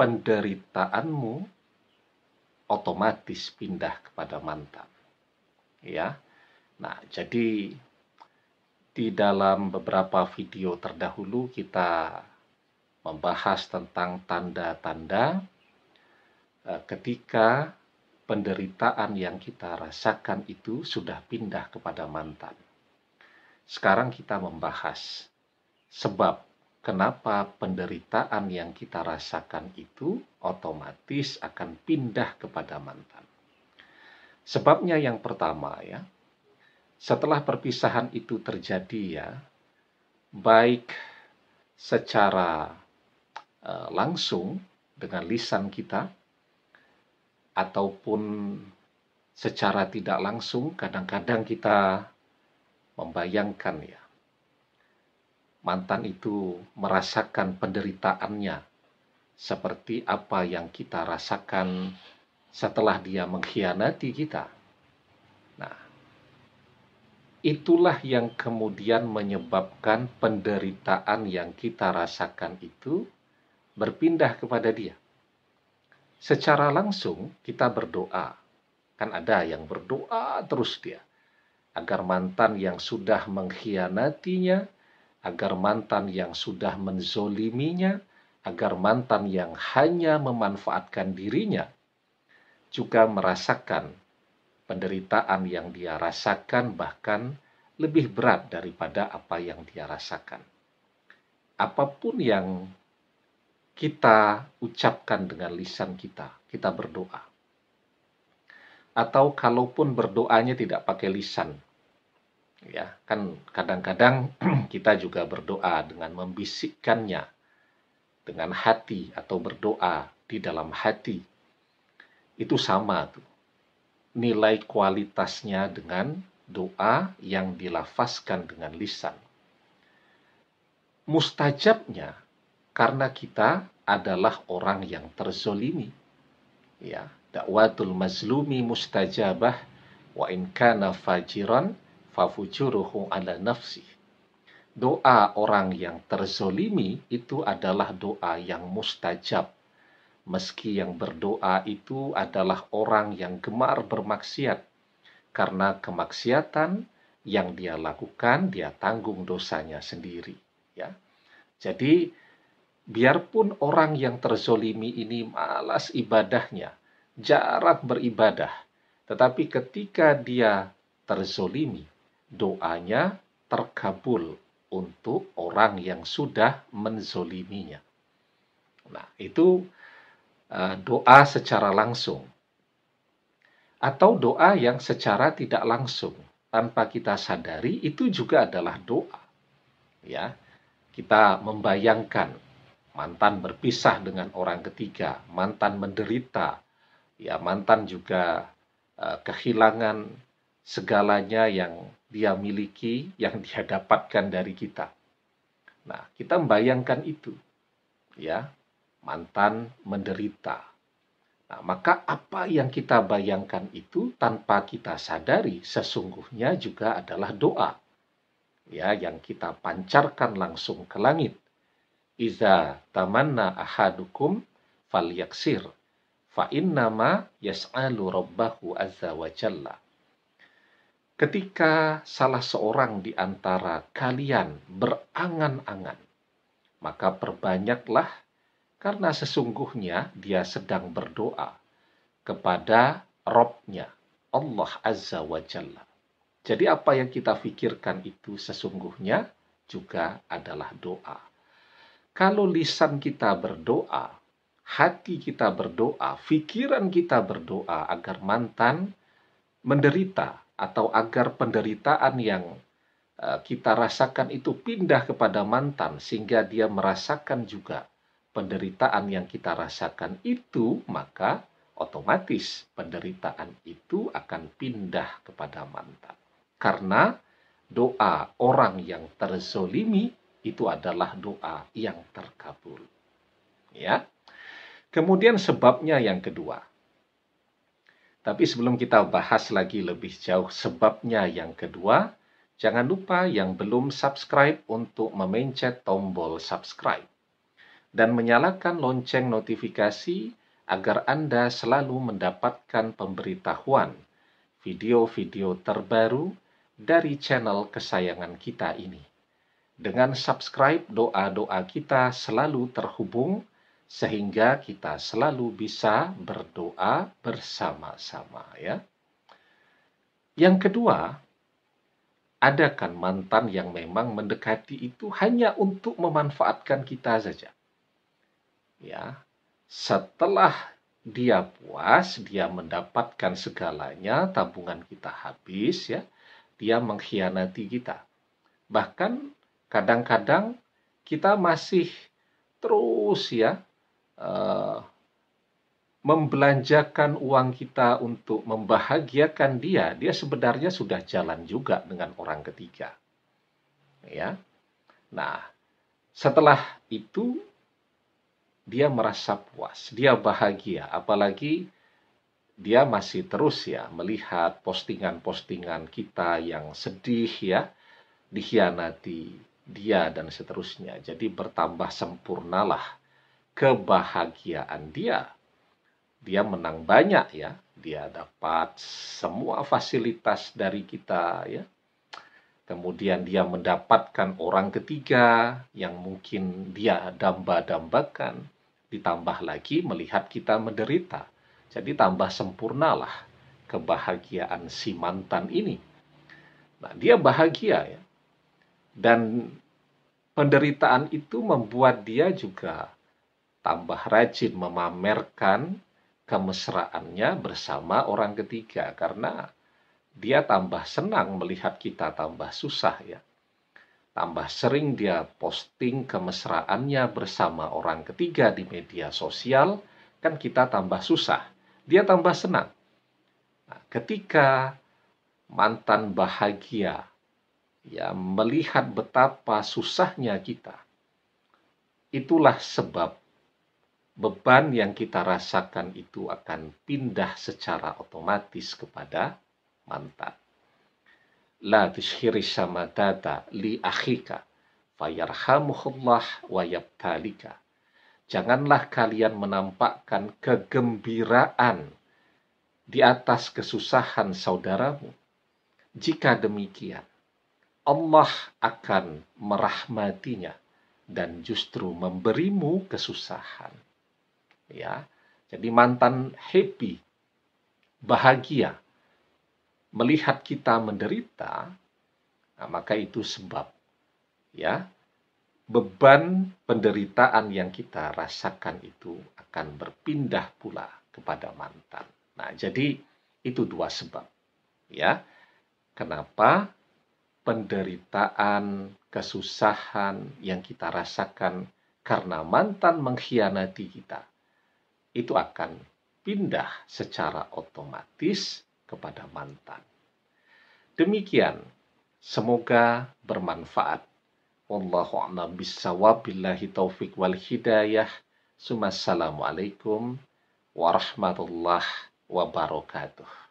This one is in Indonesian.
penderitaanmu otomatis pindah kepada mantan, Ya. Nah, jadi di dalam beberapa video terdahulu kita membahas tentang tanda-tanda eh, ketika penderitaan yang kita rasakan itu sudah pindah kepada mantan. Sekarang kita membahas sebab Kenapa penderitaan yang kita rasakan itu otomatis akan pindah kepada mantan? Sebabnya yang pertama ya, setelah perpisahan itu terjadi ya, baik secara e, langsung dengan lisan kita ataupun secara tidak langsung kadang-kadang kita membayangkan ya mantan itu merasakan penderitaannya seperti apa yang kita rasakan setelah dia mengkhianati kita. Nah, itulah yang kemudian menyebabkan penderitaan yang kita rasakan itu berpindah kepada dia. Secara langsung kita berdoa. Kan ada yang berdoa terus dia agar mantan yang sudah mengkhianatinya agar mantan yang sudah menzoliminya, agar mantan yang hanya memanfaatkan dirinya juga merasakan penderitaan yang dia rasakan, bahkan lebih berat daripada apa yang dia rasakan. Apapun yang kita ucapkan dengan lisan kita, kita berdoa, atau kalaupun berdoanya tidak pakai lisan, ya kan kadang-kadang kita juga berdoa dengan membisikkannya dengan hati atau berdoa di dalam hati itu sama tuh nilai kualitasnya dengan doa yang dilafaskan dengan lisan mustajabnya karena kita adalah orang yang terzolimi. Ya, dakwatul mazlumi mustajabah wa in kana fajiran fafujuruhu ala nafsi. Doa orang yang terzolimi itu adalah doa yang mustajab. Meski yang berdoa itu adalah orang yang gemar bermaksiat, karena kemaksiatan yang dia lakukan dia tanggung dosanya sendiri. Ya, jadi biarpun orang yang terzolimi ini malas ibadahnya, jarak beribadah, tetapi ketika dia terzolimi, doanya terkabul untuk orang yang sudah menzoliminya. Nah, itu eh, doa secara langsung. Atau doa yang secara tidak langsung, tanpa kita sadari, itu juga adalah doa. Ya, kita membayangkan mantan berpisah dengan orang ketiga, mantan menderita, ya mantan juga uh, kehilangan segalanya yang dia miliki, yang dia dapatkan dari kita. Nah, kita membayangkan itu. Ya, mantan menderita. Nah, maka apa yang kita bayangkan itu tanpa kita sadari sesungguhnya juga adalah doa. Ya, yang kita pancarkan langsung ke langit. Iza tamanna ahadukum falyaksir fa innama yas'alu rabbahu azza wa jalla Ketika salah seorang di antara kalian berangan-angan, maka perbanyaklah karena sesungguhnya dia sedang berdoa kepada Robnya, Allah Azza wa Jalla. Jadi apa yang kita pikirkan itu sesungguhnya juga adalah doa. Kalau lisan kita berdoa, hati kita berdoa, pikiran kita berdoa agar mantan menderita, atau agar penderitaan yang eh, kita rasakan itu pindah kepada mantan sehingga dia merasakan juga penderitaan yang kita rasakan itu maka otomatis penderitaan itu akan pindah kepada mantan karena doa orang yang terzolimi itu adalah doa yang terkabul ya kemudian sebabnya yang kedua tapi sebelum kita bahas lagi lebih jauh sebabnya yang kedua, jangan lupa yang belum subscribe untuk memencet tombol subscribe dan menyalakan lonceng notifikasi agar Anda selalu mendapatkan pemberitahuan video-video terbaru dari channel kesayangan kita ini. Dengan subscribe, doa-doa kita selalu terhubung sehingga kita selalu bisa berdoa bersama-sama ya. Yang kedua, ada kan mantan yang memang mendekati itu hanya untuk memanfaatkan kita saja. Ya. Setelah dia puas, dia mendapatkan segalanya, tabungan kita habis ya. Dia mengkhianati kita. Bahkan kadang-kadang kita masih terus ya Eh, membelanjakan uang kita untuk membahagiakan dia, dia sebenarnya sudah jalan juga dengan orang ketiga. Ya. Nah, setelah itu dia merasa puas, dia bahagia, apalagi dia masih terus ya melihat postingan-postingan kita yang sedih ya, dikhianati dia dan seterusnya. Jadi bertambah sempurnalah kebahagiaan dia. Dia menang banyak ya, dia dapat semua fasilitas dari kita ya. Kemudian dia mendapatkan orang ketiga yang mungkin dia damba-dambakan. Ditambah lagi melihat kita menderita. Jadi tambah sempurnalah kebahagiaan si mantan ini. Nah, dia bahagia ya. Dan penderitaan itu membuat dia juga tambah rajin memamerkan kemesraannya bersama orang ketiga karena dia tambah senang melihat kita tambah susah ya. Tambah sering dia posting kemesraannya bersama orang ketiga di media sosial, kan kita tambah susah. Dia tambah senang. Nah, ketika mantan bahagia ya melihat betapa susahnya kita, itulah sebab beban yang kita rasakan itu akan pindah secara otomatis kepada mantan. La tushiri samadata li akhika fayarhamuhullah wa yabtalika. Janganlah kalian menampakkan kegembiraan di atas kesusahan saudaramu. Jika demikian, Allah akan merahmatinya dan justru memberimu kesusahan ya. Jadi mantan happy, bahagia, melihat kita menderita, nah maka itu sebab ya beban penderitaan yang kita rasakan itu akan berpindah pula kepada mantan. Nah, jadi itu dua sebab. Ya. Kenapa penderitaan, kesusahan yang kita rasakan karena mantan mengkhianati kita itu akan pindah secara otomatis kepada mantan. Demikian, semoga bermanfaat. Wallahu a'lam bissawab billahi taufik wal hidayah. Assalamualaikum warahmatullahi wabarakatuh.